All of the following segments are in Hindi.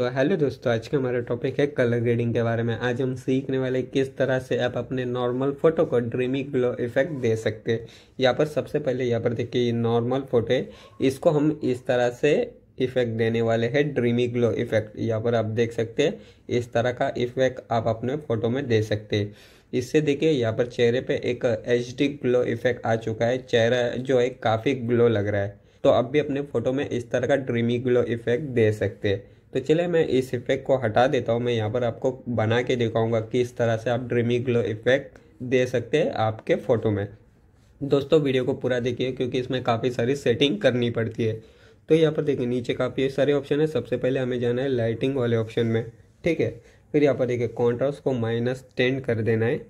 तो हेलो दोस्तों आज का हमारा टॉपिक है कलर ग्रेडिंग के बारे में आज हम सीखने वाले किस तरह से आप अपने नॉर्मल फ़ोटो को ड्रीमी ग्लो इफेक्ट दे सकते हैं यहाँ पर सबसे पहले यहाँ पर देखिए नॉर्मल फ़ोटो है इसको हम इस तरह से इफेक्ट देने वाले हैं ड्रीमी ग्लो इफेक्ट यहाँ पर आप देख सकते हैं इस तरह का इफेक्ट आप अपने फ़ोटो में दे सकते हैं इससे देखिए यहाँ पर चेहरे पर एक एच ग्लो इफेक्ट आ चुका है चेहरा जो है काफ़ी ग्लो लग रहा है तो आप भी अपने फ़ोटो में इस तरह का ड्रीमी ग्लो इफेक्ट दे सकते हैं तो चले मैं इस इफ़ेक्ट को हटा देता हूँ मैं यहाँ पर आपको बना के दिखाऊँगा किस तरह से आप ड्रीमी ग्लो इफ़ेक्ट दे सकते हैं आपके फ़ोटो में दोस्तों वीडियो को पूरा देखिए क्योंकि इसमें काफ़ी सारी सेटिंग करनी पड़ती है तो यहाँ पर देखिए नीचे काफ़ी सारे ऑप्शन है सबसे पहले हमें जाना है लाइटिंग वाले ऑप्शन में ठीक है फिर यहाँ पर देखिए कॉन्ट्रास्ट को माइनस टेन कर देना है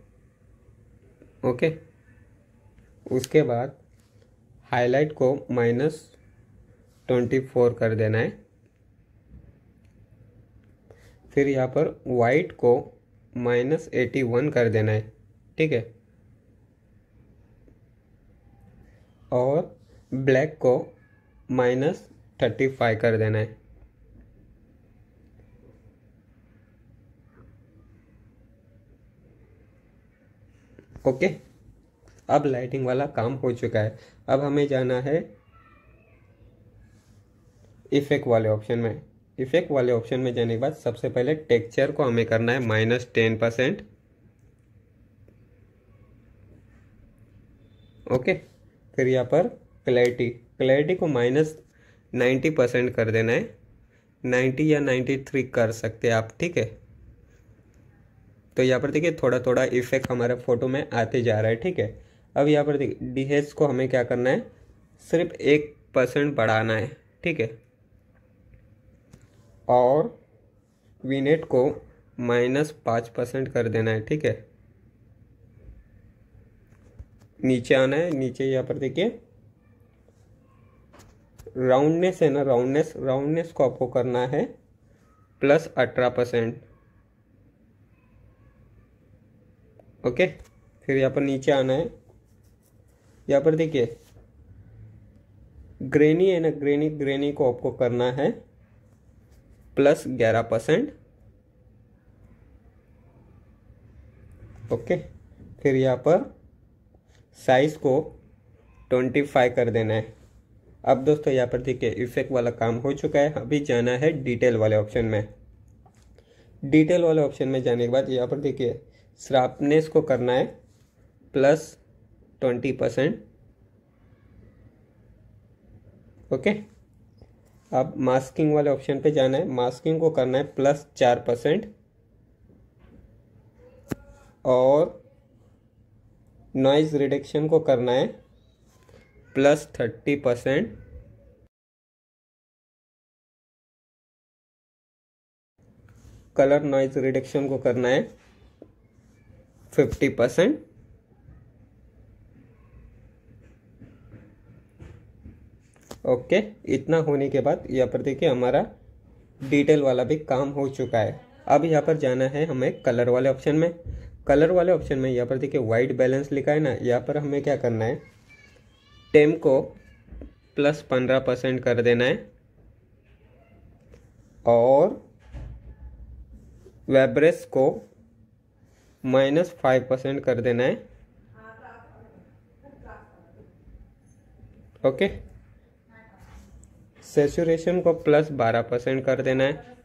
ओके उसके बाद हाईलाइट को माइनस ट्वेंटी फोर कर देना है फिर यहाँ पर वाइट को माइनस एटी वन कर देना है ठीक है और ब्लैक को माइनस थर्टी फाइव कर देना है ओके अब लाइटिंग वाला काम हो चुका है अब हमें जाना है इफेक्ट वाले ऑप्शन में इफेक्ट वाले ऑप्शन में जाने के बाद सबसे पहले टेक्चर को हमें करना है माइनस टेन परसेंट ओके फिर यहाँ पर क्लैरिटी क्लैरिटी को माइनस नाइन्टी परसेंट कर देना है नाइन्टी या नाइन्टी थ्री कर सकते हैं आप ठीक है तो यहाँ पर देखिए थोड़ा थोड़ा इफेक्ट हमारे फोटो में आते जा रहा है ठीक है अब यहाँ पर देखिए डी को हमें क्या करना है सिर्फ एक परसेंट बढ़ाना है ठीक है और वीनेट को माइनस पाँच परसेंट कर देना है ठीक है नीचे आना है नीचे यहाँ पर देखिए राउंडनेस है ना राउंडनेस राउंडनेस को आपको करना है प्लस अठारह परसेंट ओके फिर यहाँ पर नीचे आना है यहाँ पर देखिए ग्रेनी है ना ग्रेनी ग्रेनी को आपको करना है प्लस ग्यारह परसेंट ओके फिर यहाँ पर साइज को ट्वेंटी फाइव कर देना है अब दोस्तों यहाँ पर देखिए इफेक्ट वाला काम हो चुका है अभी जाना है डिटेल वाले ऑप्शन में डिटेल वाले ऑप्शन में जाने के बाद यहाँ पर देखिए श्रापनेस को करना है प्लस ट्वेंटी परसेंट ओके अब मास्किंग वाले ऑप्शन पे जाना है मास्किंग को करना है प्लस चार परसेंट और नॉइज़ रिडक्शन को करना है plus thirty percent colour noise reduction को करना है फिफ्टी परसेंट ओके इतना होने के बाद यहाँ पर देखिए हमारा डिटेल वाला भी काम हो चुका है अब यहाँ पर जाना है हमें कलर वाले ऑप्शन में कलर वाले ऑप्शन में यहाँ पर देखिए वाइट बैलेंस लिखा है ना यहाँ पर हमें क्या करना है टेम को प्लस पंद्रह परसेंट कर देना है और वेब्रेस को माइनस फाइव परसेंट कर देना है ओके okay? सेचुरेशन को प्लस बारह परसेंट कर देना है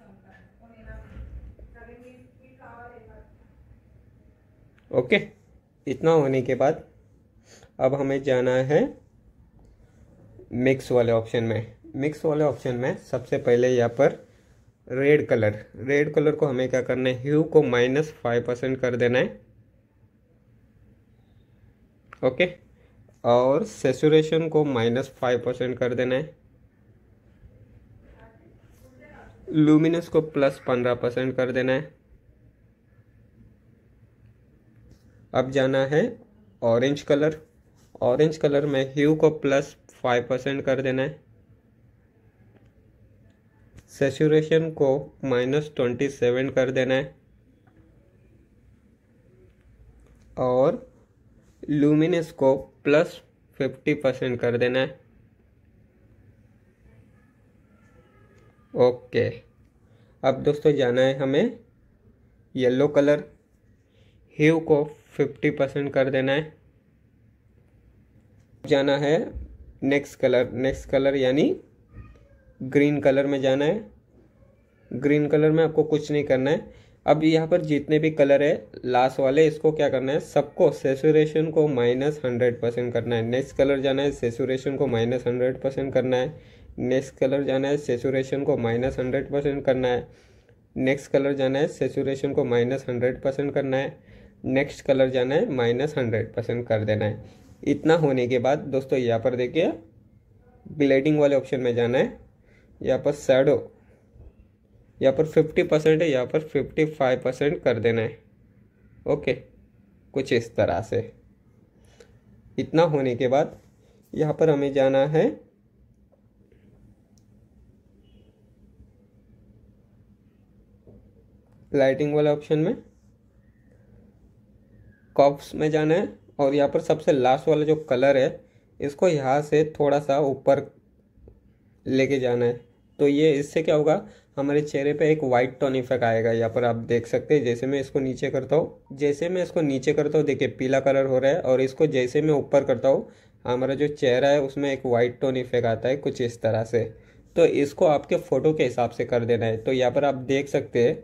ओके इतना होने के बाद अब हमें जाना है मिक्स वाले ऑप्शन में मिक्स वाले ऑप्शन में सबसे पहले यहाँ पर रेड कलर रेड कलर को हमें क्या करना है ह्यू को माइनस फाइव परसेंट कर देना है ओके और सेचुरेशन को माइनस फाइव परसेंट कर देना है लूमिनस को प्लस पंद्रह परसेंट कर देना है अब जाना है ऑरेंज कलर ऑरेंज कलर में ह्यू को प्लस फाइव परसेंट कर देना है सेचुरेशन को माइनस ट्वेंटी सेवन कर देना है और लूमिनस को प्लस फिफ्टी परसेंट कर देना है ओके अब दोस्तों जाना है हमें येलो कलर ह्यू को फिफ्टी परसेंट कर देना है जाना है नेक्स्ट कलर नेक्स्ट कलर यानी ग्रीन कलर में जाना है ग्रीन कलर में आपको कुछ नहीं करना है अब यहाँ पर जितने भी कलर है लास्ट वाले इसको क्या करना है सबको सेसुरेशन को माइनस हंड्रेड परसेंट करना है नेक्स्ट कलर जाना है सेसुरेशन को माइनस हंड्रेड परसेंट करना है नेक्स्ट कलर जाना है सेचुरेशन को माइनस हंड्रेड परसेंट करना है नेक्स्ट कलर जाना है सेचुरेशन को माइनस हंड्रेड परसेंट करना है नेक्स्ट कलर जाना है माइनस हंड्रेड परसेंट कर देना है इतना होने के बाद दोस्तों यहाँ पर देखिए ब्लेडिंग वाले ऑप्शन में जाना है यहाँ पर सैडो यहाँ पर फिफ्टी परसेंट है यहाँ पर फिफ्टी फाइव परसेंट कर देना है ओके कुछ इस तरह से इतना होने के बाद यहाँ पर हमें जाना है लाइटिंग वाले ऑप्शन में कॉप्स में जाना है और यहाँ पर सबसे लास्ट वाला जो कलर है इसको यहाँ से थोड़ा सा ऊपर लेके जाना है तो ये इससे क्या होगा हमारे चेहरे पे एक वाइट टोन इफेक्ट आएगा यहाँ पर आप देख सकते हैं जैसे मैं इसको नीचे करता हूँ जैसे मैं इसको नीचे करता हूँ देखिए पीला कलर हो रहा है और इसको जैसे मैं ऊपर करता हूँ हमारा जो चेहरा है उसमें एक वाइट टोन इफेक्ट आता है कुछ इस तरह से तो इसको आपके फ़ोटो के हिसाब से कर देना है तो यहाँ पर आप देख सकते हैं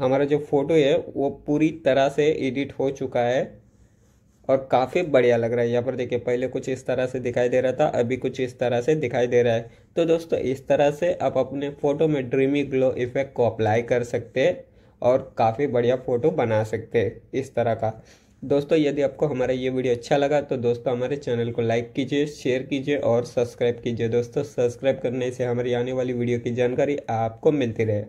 हमारा जो फ़ोटो है वो पूरी तरह से एडिट हो चुका है और काफ़ी बढ़िया लग रहा है यहाँ पर देखिए पहले कुछ इस तरह से दिखाई दे रहा था अभी कुछ इस तरह से दिखाई दे रहा है तो दोस्तों इस तरह से आप अपने फ़ोटो में ड्रीमी ग्लो इफेक्ट को अप्लाई कर सकते हैं और काफ़ी बढ़िया फ़ोटो बना सकते हैं इस तरह का दोस्तों यदि आपको हमारा ये वीडियो अच्छा लगा तो दोस्तों हमारे चैनल को लाइक कीजिए शेयर कीजिए और सब्सक्राइब कीजिए दोस्तों सब्सक्राइब करने से हमारी आने वाली वीडियो की जानकारी आपको मिलती रहे